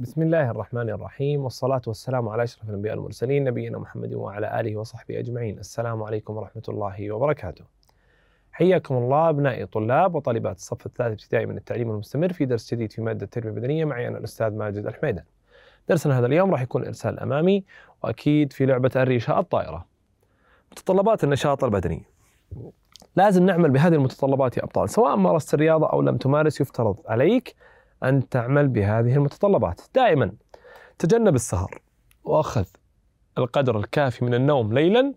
بسم الله الرحمن الرحيم والصلاة والسلام على أشرف الأنبياء والمرسلين نبينا محمد وعلى آله وصحبه أجمعين السلام عليكم ورحمة الله وبركاته حياكم الله أبنائي طلاب وطالبات الصف الثالث ابتدائي من التعليم المستمر في درس جديد في مادة التربية البدنية معي أنا الأستاذ ماجد الحميدان درسنا هذا اليوم راح يكون إرسال أمامي وأكيد في لعبة الريشة الطائرة متطلبات النشاط البدني لازم نعمل بهذه المتطلبات يا أبطال سواء مارست الرياضة أو لم تمارس يفترض عليك أن تعمل بهذه المتطلبات دائما تجنب السهر وأخذ القدر الكافي من النوم ليلا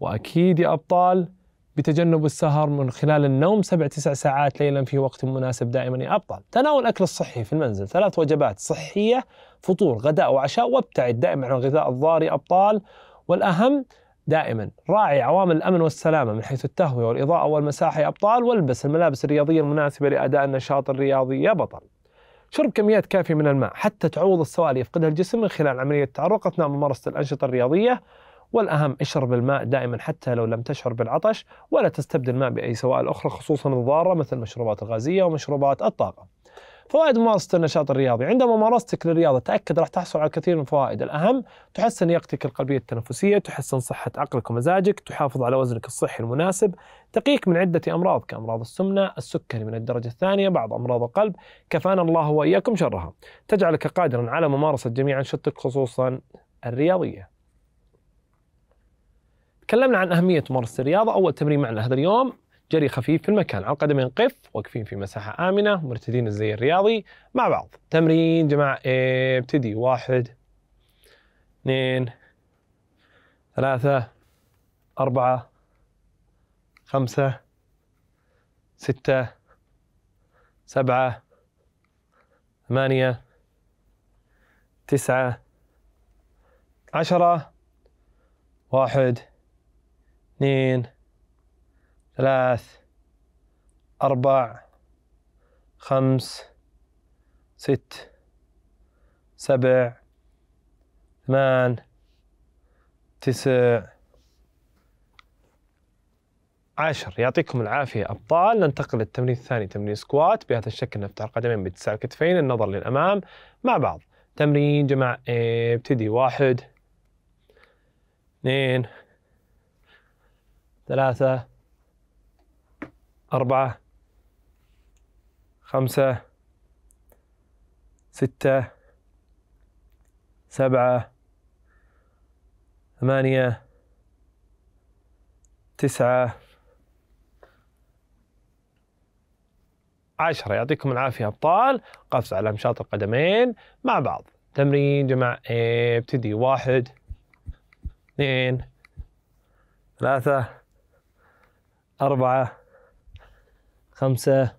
وأكيد يا أبطال بتجنب السهر من خلال النوم سبع تسع ساعات ليلا في وقت مناسب دائما يا أبطال تناول الأكل الصحي في المنزل ثلاث وجبات صحية فطور غداء وعشاء وابتعد دائما عن الغذاء الضار يا أبطال والأهم دائما راعي عوامل الامن والسلامه من حيث التهويه والاضاءه والمساحه يا ابطال والبس الملابس الرياضيه المناسبه لاداء النشاط الرياضي يا بطل شرب كميات كافية من الماء حتى تعوض السوائل يفقدها الجسم من خلال عملية التعرق أثناء ممارسة الأنشطة الرياضية والأهم اشرب الماء دائما حتى لو لم تشعر بالعطش ولا تستبدل الماء بأي سوائل أخرى خصوصا الضارة مثل المشروبات الغازية ومشروبات الطاقة فوائد ممارسة النشاط الرياضي عندما مارستك للرياضة تأكد راح تحصل على الكثير من الفوائد الأهم تحسن لياقتك القلبية التنفسية تحسن صحة عقلك ومزاجك تحافظ على وزنك الصحي المناسب تقيك من عدة أمراض كأمراض السمنة السكري من الدرجة الثانية بعض أمراض القلب كفانا الله وإياكم شرها تجعلك قادرا على ممارسة جميع أنشطتك خصوصا الرياضية تكلمنا عن أهمية ممارسة الرياضة أول تمرين معنا هذا اليوم جري خفيف في المكان على قدمين قف واقفين في مساحة آمنة مرتدين الزي الرياضي مع بعض تمرين جماعة ابتدي واحد اثنين ثلاثة أربعة خمسة ستة سبعة ثمانية تسعة عشرة واحد اثنين ثلاث أربع خمس ست سبع ثمان تسع عشر يعطيكم العافية أبطال ننتقل للتمرين الثاني تمرين سكوات بهذا الشكل نفتح القدمين باتساع الكتفين النظر للأمام مع بعض تمرين جماعة ابتدي واحد اثنين ثلاثة أربعة خمسة ستة سبعة ثمانية تسعة عشرة يعطيكم العافية أبطال قفز على مشاط القدمين مع بعض تمرين جماعة ابتدي واحد اثنين ثلاثة أربعة خمسة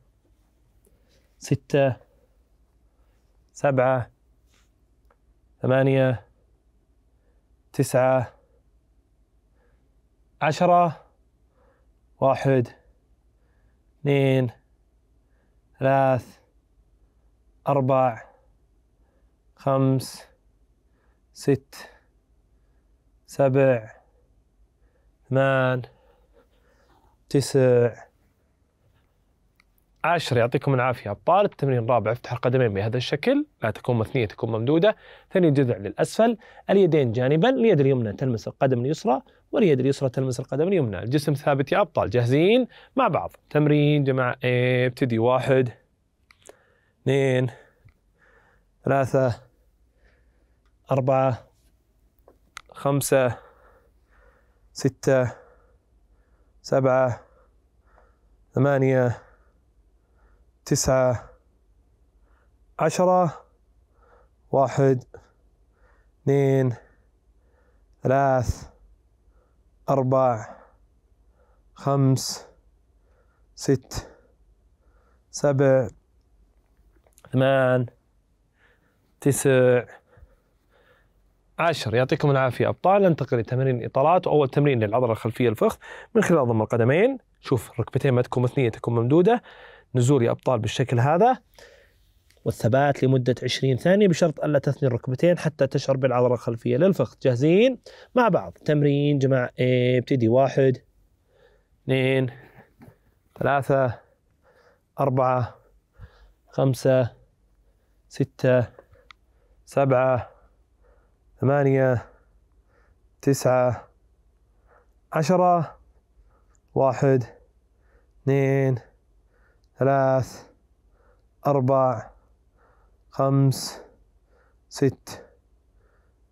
ستة سبعة ثمانية تسعة عشرة واحد اثنين ثلاث أربع خمس ست سبع ثمان تسع عاشر يعطيكم العافية ابطال التمرين الرابع افتح القدمين بهذا الشكل لا تكون مثنية تكون ممدودة ثاني جذع للأسفل اليدين جانبا اليد اليمنى تلمس القدم اليسرى واليد اليسرى تلمس القدم اليمنى الجسم ثابت يا أبطال جاهزين مع بعض تمرين جماعة ابتدي واحد اثنين ثلاثة أربعة خمسة ستة سبعة ثمانية تسعة عشرة واحد اثنين ثلاث أربع خمس ست سبع ثمان تسع عشر يعطيكم العافية أبطال ننتقل لتمرين الإطالات وأول تمرين للعضلة الخلفية الفخذ من خلال ضم القدمين شوف ركبتين ما تكون مثنية تكون ممدودة نزول يا أبطال بالشكل هذا والثبات لمدة 20 ثانية بشرط ألا تثني الركبتين حتى تشعر بالعضلة الخلفية للفخذ جاهزين مع بعض تمرين جماعة ابتدي واحد اثنين ثلاثة أربعة خمسة ستة سبعة ثمانية تسعة عشرة واحد اثنين ثلاث أربع خمس ست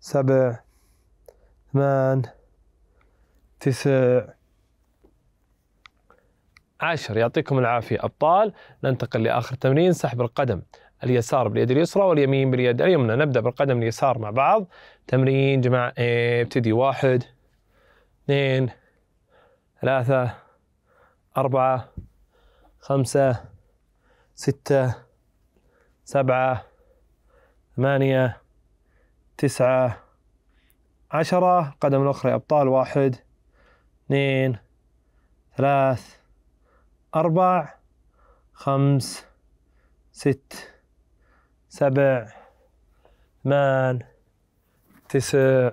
سبع ثمان تسع عشر يعطيكم العافية أبطال ننتقل لآخر تمرين سحب القدم اليسار باليد اليسرى واليمين باليد اليمنى نبدأ بالقدم اليسار مع بعض تمرين جماعة إيه، ابتدي واحد اثنين ثلاثة أربعة خمسة ستة سبعة ثمانية تسعة عشرة قدم الأخرى أبطال واحد اثنين ثلاث أربع خمس ست سبع ثمان تسع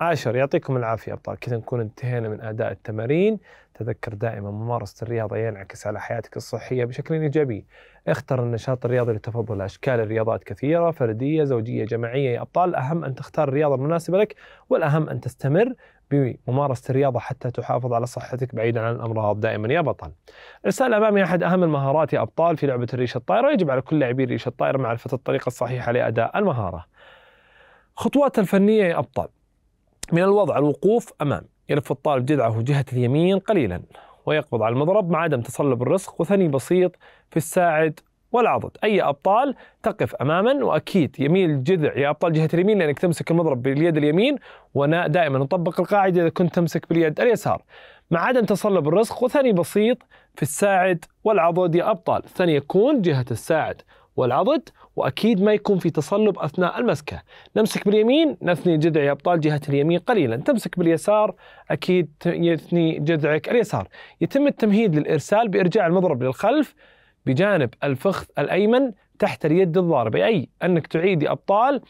عاشر يعطيكم العافية أبطال كذا نكون انتهينا من أداء التمارين تذكر دائما ممارسة الرياضة ينعكس على حياتك الصحية بشكل إيجابي اختر النشاط الرياضي لتفضل أشكال الرياضات كثيرة فردية زوجية جماعية يا أبطال الأهم أن تختار الرياضة المناسبة لك والأهم أن تستمر بممارسة الرياضة حتى تحافظ على صحتك بعيدا عن الأمراض دائما يا بطل رسالة أمامي أحد أهم المهارات يا أبطال في لعبة الريشة الطائرة يجب على كل لاعبي الريشة الطائرة معرفة الطريقة الصحيحة لأداء المهارة خطوات الفنية يا أبطال من الوضع الوقوف أمام يلف الطالب جذعه جهة اليمين قليلا ويقبض على المضرب مع عدم تصلب الرسخ وثني بسيط في الساعد والعضد أي أبطال تقف أماما وأكيد يميل الجذع يا أبطال جهة اليمين لأنك تمسك المضرب باليد اليمين وأنا دائما أطبق القاعدة إذا كنت تمسك باليد اليسار مع عدم تصلب الرسخ وثني بسيط في الساعد والعضد يا أبطال الثني يكون جهة الساعد والعضد وأكيد ما يكون في تصلب أثناء المسكة نمسك باليمين نثني جذع أبطال جهة اليمين قليلا تمسك باليسار أكيد يثني جذعك اليسار يتم التمهيد للإرسال بإرجاع المضرب للخلف بجانب الفخذ الأيمن تحت اليد الضاربة أي أنك تعيد أبطال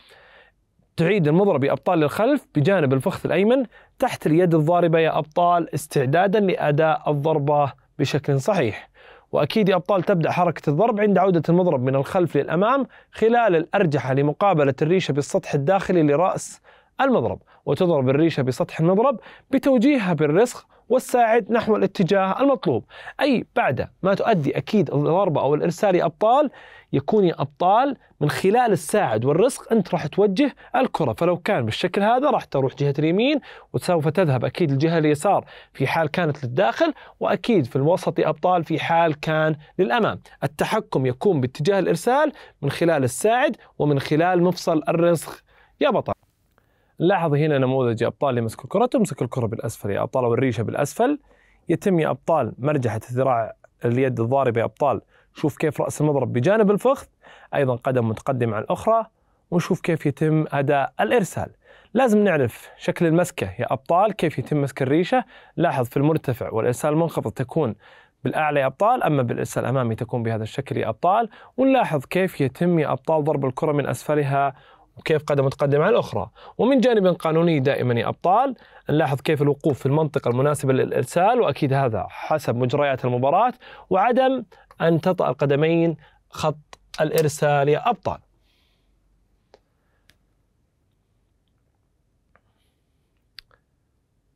تعيد المضرب أبطال للخلف بجانب الفخذ الأيمن تحت اليد الضاربة يا أبطال استعدادا لأداء الضربة بشكل صحيح وأكيد يا أبطال تبدأ حركة الضرب عند عودة المضرب من الخلف للأمام خلال الأرجحة لمقابلة الريشة بالسطح الداخلي لرأس المضرب وتضرب الريشة بسطح المضرب بتوجيهها بالرسخ والساعد نحو الاتجاه المطلوب أي بعد ما تؤدي أكيد الضربة أو الإرسال يا أبطال يكون يا أبطال من خلال الساعد والرسخ أنت راح توجه الكرة فلو كان بالشكل هذا راح تروح جهة اليمين وسوف تذهب أكيد الجهة اليسار في حال كانت للداخل وأكيد في الوسط يا أبطال في حال كان للأمام التحكم يكون باتجاه الإرسال من خلال الساعد ومن خلال مفصل الرسخ يا بطل نلاحظ هنا نموذج ابطال يمسك الكره تمسك الكره بالاسفل يا ابطال او الريشه بالاسفل يتم يا ابطال مرجحه الذراع اليد الضاربه يا ابطال شوف كيف راس المضرب بجانب الفخذ ايضا قدم متقدم عن الاخرى ونشوف كيف يتم اداء الارسال لازم نعرف شكل المسكه يا ابطال كيف يتم مسك الريشه لاحظ في المرتفع والارسال المنخفض تكون بالاعلى يا ابطال اما بالارسال الامامي تكون بهذا الشكل يا ابطال ونلاحظ كيف يتم يا ابطال ضرب الكره من اسفلها وكيف قدم متقدمة على الأخرى ومن جانب قانوني دائما يا أبطال نلاحظ كيف الوقوف في المنطقة المناسبة للإرسال وأكيد هذا حسب مجريات المباراة وعدم أن تطأ القدمين خط الإرسال يا أبطال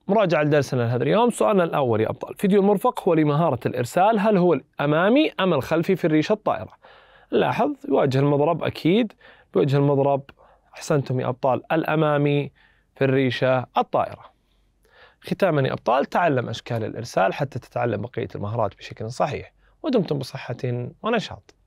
مراجعة لدرسنا لهذا اليوم سؤالنا الأول يا أبطال فيديو المرفق هو لمهارة الإرسال هل هو الأمامي أم الخلفي في الريشة الطائرة لاحظ يواجه المضرب أكيد بوجه المضرب أحسنتم يا أبطال الأمامي في الريشة الطائرة ختاما يا أبطال تعلم أشكال الإرسال حتى تتعلم بقية المهارات بشكل صحيح ودمتم بصحة ونشاط